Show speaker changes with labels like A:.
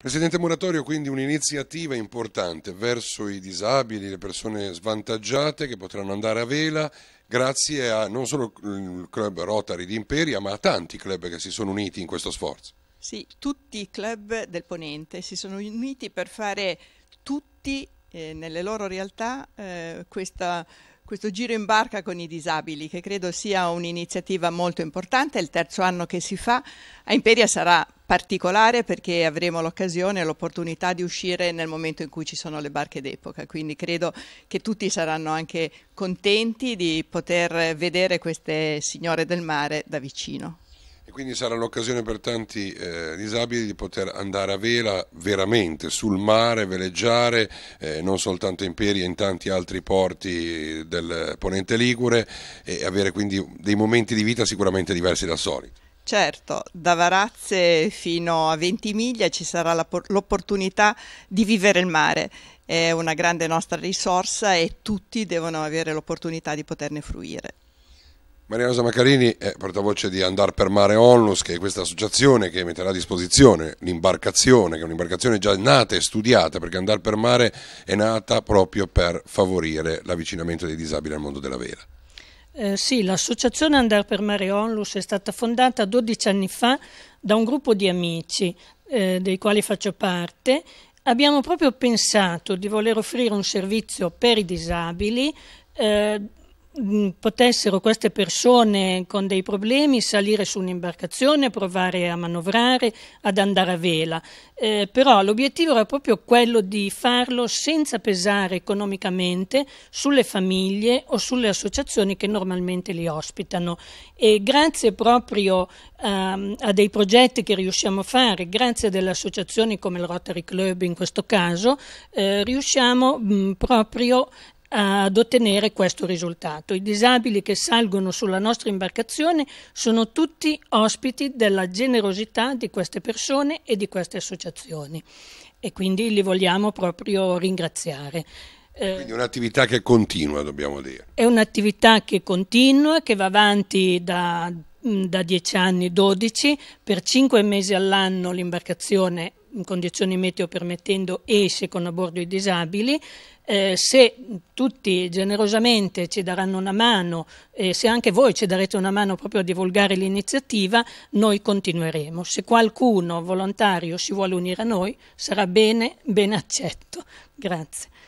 A: Presidente Moratorio, quindi un'iniziativa importante verso i disabili, le persone svantaggiate che potranno andare a vela grazie a non solo il club Rotary di Imperia ma a tanti club che si sono uniti in questo sforzo.
B: Sì, tutti i club del Ponente si sono uniti per fare tutti eh, nelle loro realtà eh, questa questo giro in barca con i disabili, che credo sia un'iniziativa molto importante, è il terzo anno che si fa. A Imperia sarà particolare perché avremo l'occasione e l'opportunità di uscire nel momento in cui ci sono le barche d'epoca, quindi credo che tutti saranno anche contenti di poter vedere queste signore del mare da vicino.
A: E quindi sarà l'occasione per tanti eh, disabili di poter andare a vela veramente sul mare, veleggiare, eh, non soltanto in Peri e in tanti altri porti del Ponente Ligure e avere quindi dei momenti di vita sicuramente diversi da solito.
B: Certo, da Varazze fino a Ventimiglia ci sarà l'opportunità di vivere il mare, è una grande nostra risorsa e tutti devono avere l'opportunità di poterne fruire.
A: Maria Rosa Macarini è portavoce di Andar per Mare Onlus, che è questa associazione che metterà a disposizione l'imbarcazione, che è un'imbarcazione già nata e studiata, perché Andar per Mare è nata proprio per favorire l'avvicinamento dei disabili al mondo della vela.
C: Eh, sì, l'associazione Andar per Mare Onlus è stata fondata 12 anni fa da un gruppo di amici, eh, dei quali faccio parte, abbiamo proprio pensato di voler offrire un servizio per i disabili eh, Mm, potessero queste persone con dei problemi salire su un'imbarcazione, provare a manovrare, ad andare a vela. Eh, però l'obiettivo era proprio quello di farlo senza pesare economicamente sulle famiglie o sulle associazioni che normalmente li ospitano. E grazie proprio um, a dei progetti che riusciamo a fare, grazie a delle associazioni come il Rotary Club in questo caso, eh, riusciamo mh, mm, proprio ad ottenere questo risultato. I disabili che salgono sulla nostra imbarcazione sono tutti ospiti della generosità di queste persone e di queste associazioni e quindi li vogliamo proprio ringraziare. Eh,
A: quindi è un'attività che continua, dobbiamo dire.
C: È un'attività che continua, che va avanti da da 10 anni 12, per 5 mesi all'anno l'imbarcazione condizioni meteo permettendo esce con a bordo i disabili, eh, se tutti generosamente ci daranno una mano e eh, se anche voi ci darete una mano proprio a divulgare l'iniziativa, noi continueremo. Se qualcuno volontario si vuole unire a noi, sarà bene, ben accetto. Grazie.